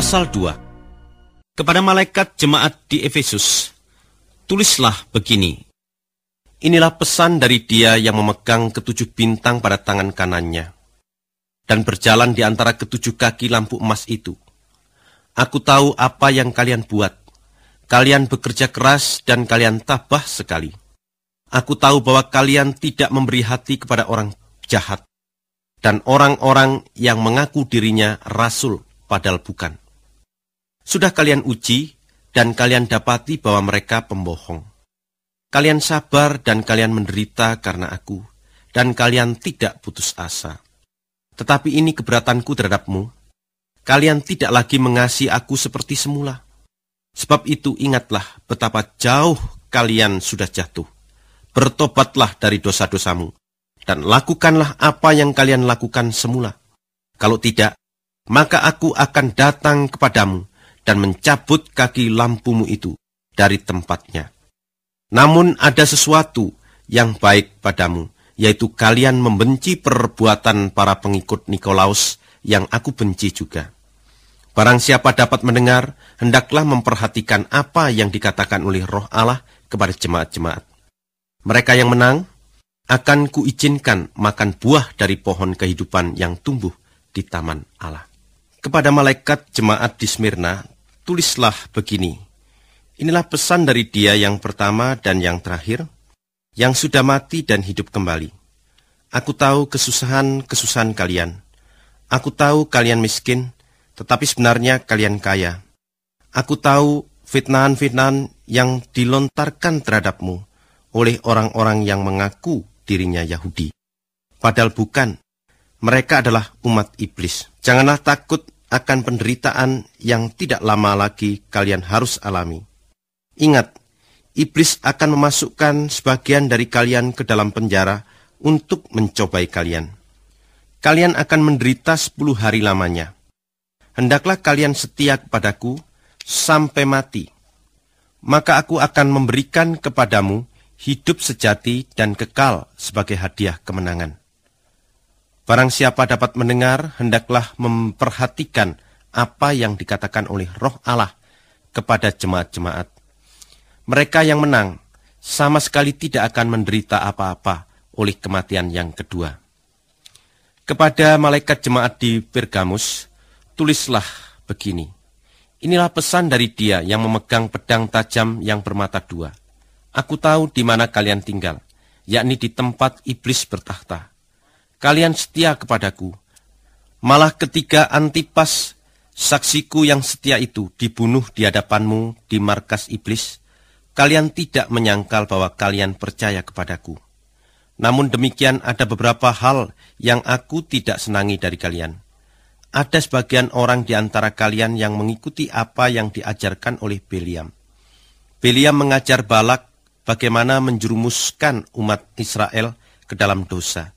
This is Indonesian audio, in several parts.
Pasal 2 Kepada malaikat jemaat di Efesus, tulislah begini. Inilah pesan dari dia yang memegang ketujuh bintang pada tangan kanannya, dan berjalan di antara ketujuh kaki lampu emas itu. Aku tahu apa yang kalian buat. Kalian bekerja keras dan kalian tabah sekali. Aku tahu bahwa kalian tidak memberi hati kepada orang jahat dan orang-orang yang mengaku dirinya rasul padahal bukan. Sudah kalian uji, dan kalian dapati bahwa mereka pembohong. Kalian sabar dan kalian menderita karena aku, dan kalian tidak putus asa. Tetapi ini keberatanku terhadapmu. Kalian tidak lagi mengasihi aku seperti semula. Sebab itu ingatlah betapa jauh kalian sudah jatuh. Bertobatlah dari dosa-dosamu, dan lakukanlah apa yang kalian lakukan semula. Kalau tidak, maka aku akan datang kepadamu dan mencabut kaki lampumu itu dari tempatnya. Namun ada sesuatu yang baik padamu, yaitu kalian membenci perbuatan para pengikut Nikolaus yang aku benci juga. Barang siapa dapat mendengar, hendaklah memperhatikan apa yang dikatakan oleh roh Allah kepada jemaat-jemaat. Mereka yang menang, akan kuizinkan makan buah dari pohon kehidupan yang tumbuh di taman Allah. Kepada malaikat jemaat di Smyrna, tulislah begini. Inilah pesan dari dia yang pertama dan yang terakhir, yang sudah mati dan hidup kembali. Aku tahu kesusahan-kesusahan kalian. Aku tahu kalian miskin, tetapi sebenarnya kalian kaya. Aku tahu fitnahan-fitnahan yang dilontarkan terhadapmu oleh orang-orang yang mengaku dirinya Yahudi. Padahal bukan, mereka adalah umat iblis. Janganlah takut akan penderitaan yang tidak lama lagi kalian harus alami. Ingat, iblis akan memasukkan sebagian dari kalian ke dalam penjara untuk mencobai kalian. Kalian akan menderita sepuluh hari lamanya. Hendaklah kalian setia kepadaku sampai mati. Maka aku akan memberikan kepadamu hidup sejati dan kekal sebagai hadiah kemenangan. Barang siapa dapat mendengar, hendaklah memperhatikan apa yang dikatakan oleh roh Allah kepada jemaat-jemaat. Mereka yang menang sama sekali tidak akan menderita apa-apa oleh kematian yang kedua. Kepada malaikat jemaat di Pergamus, tulislah begini. Inilah pesan dari dia yang memegang pedang tajam yang bermata dua. Aku tahu di mana kalian tinggal, yakni di tempat iblis bertahta kalian setia kepadaku. Malah ketika Antipas, saksiku yang setia itu, dibunuh di hadapanmu di markas iblis, kalian tidak menyangkal bahwa kalian percaya kepadaku. Namun demikian ada beberapa hal yang aku tidak senangi dari kalian. Ada sebagian orang di antara kalian yang mengikuti apa yang diajarkan oleh Beliam. Beliam mengajar Balak bagaimana menjerumuskan umat Israel ke dalam dosa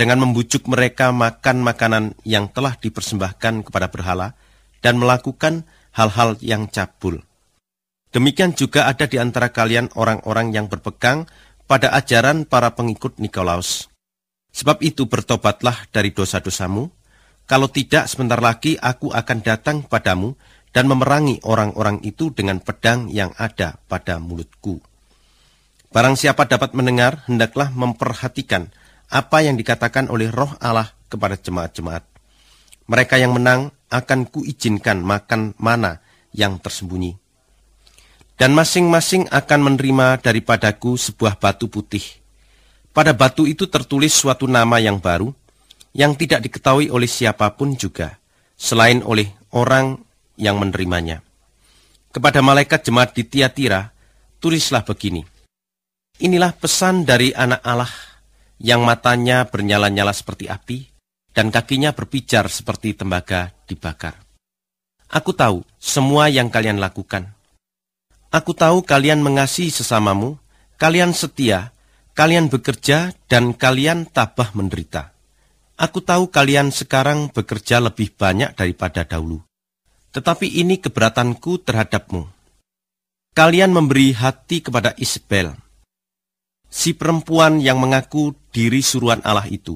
dengan membujuk mereka makan makanan yang telah dipersembahkan kepada berhala dan melakukan hal-hal yang cabul. Demikian juga ada di antara kalian orang-orang yang berpegang pada ajaran para pengikut Nikolaus. Sebab itu bertobatlah dari dosa-dosamu, kalau tidak sebentar lagi aku akan datang padamu dan memerangi orang-orang itu dengan pedang yang ada pada mulutku. Barang siapa dapat mendengar, hendaklah memperhatikan apa yang dikatakan oleh roh Allah kepada jemaat-jemaat. Mereka yang menang akan kuizinkan makan mana yang tersembunyi. Dan masing-masing akan menerima daripadaku sebuah batu putih. Pada batu itu tertulis suatu nama yang baru, yang tidak diketahui oleh siapapun juga, selain oleh orang yang menerimanya. Kepada malaikat jemaat di Tiatira, tulislah begini. Inilah pesan dari anak Allah yang matanya bernyala-nyala seperti api, dan kakinya berpijar seperti tembaga dibakar. Aku tahu semua yang kalian lakukan. Aku tahu kalian mengasihi sesamamu, kalian setia, kalian bekerja, dan kalian tabah menderita. Aku tahu kalian sekarang bekerja lebih banyak daripada dahulu. Tetapi ini keberatanku terhadapmu. Kalian memberi hati kepada Isabel, si perempuan yang mengaku diri suruhan Allah itu.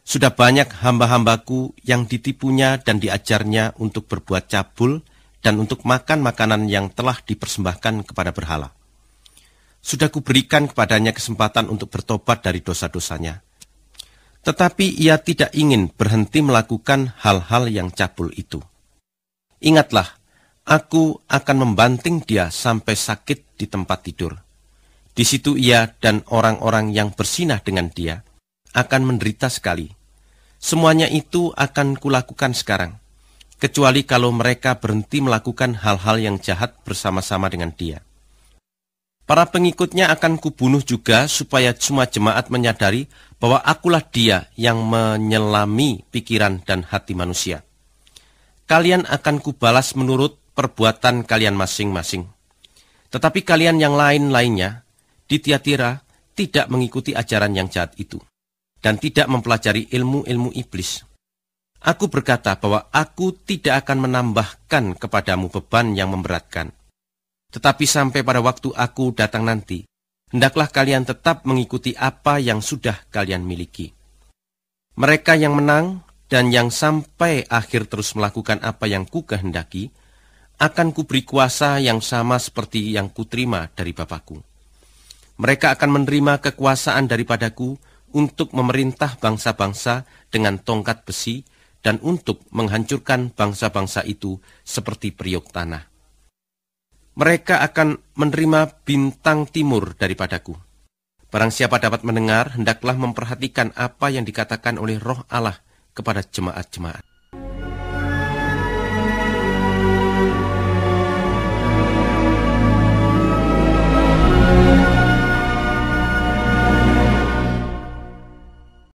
Sudah banyak hamba-hambaku yang ditipunya dan diajarnya untuk berbuat cabul dan untuk makan makanan yang telah dipersembahkan kepada berhala. Sudah kuberikan kepadanya kesempatan untuk bertobat dari dosa-dosanya. Tetapi ia tidak ingin berhenti melakukan hal-hal yang cabul itu. Ingatlah, aku akan membanting dia sampai sakit di tempat tidur.' Di situ ia dan orang-orang yang bersinah dengan dia akan menderita sekali. Semuanya itu akan kulakukan sekarang, kecuali kalau mereka berhenti melakukan hal-hal yang jahat bersama-sama dengan dia. Para pengikutnya akan kubunuh juga supaya semua jemaat menyadari bahwa akulah dia yang menyelami pikiran dan hati manusia. Kalian akan kubalas menurut perbuatan kalian masing-masing. Tetapi kalian yang lain-lainnya di Tiatira tidak mengikuti ajaran yang jahat itu dan tidak mempelajari ilmu-ilmu iblis. Aku berkata bahwa aku tidak akan menambahkan kepadamu beban yang memberatkan. Tetapi sampai pada waktu aku datang nanti, hendaklah kalian tetap mengikuti apa yang sudah kalian miliki. Mereka yang menang dan yang sampai akhir terus melakukan apa yang ku kehendaki, akan kuberi kuasa yang sama seperti yang kuterima dari Bapakku mereka akan menerima kekuasaan daripadaku untuk memerintah bangsa-bangsa dengan tongkat besi dan untuk menghancurkan bangsa-bangsa itu seperti periuk tanah. Mereka akan menerima bintang timur daripadaku. Barang siapa dapat mendengar, hendaklah memperhatikan apa yang dikatakan oleh roh Allah kepada jemaat-jemaat.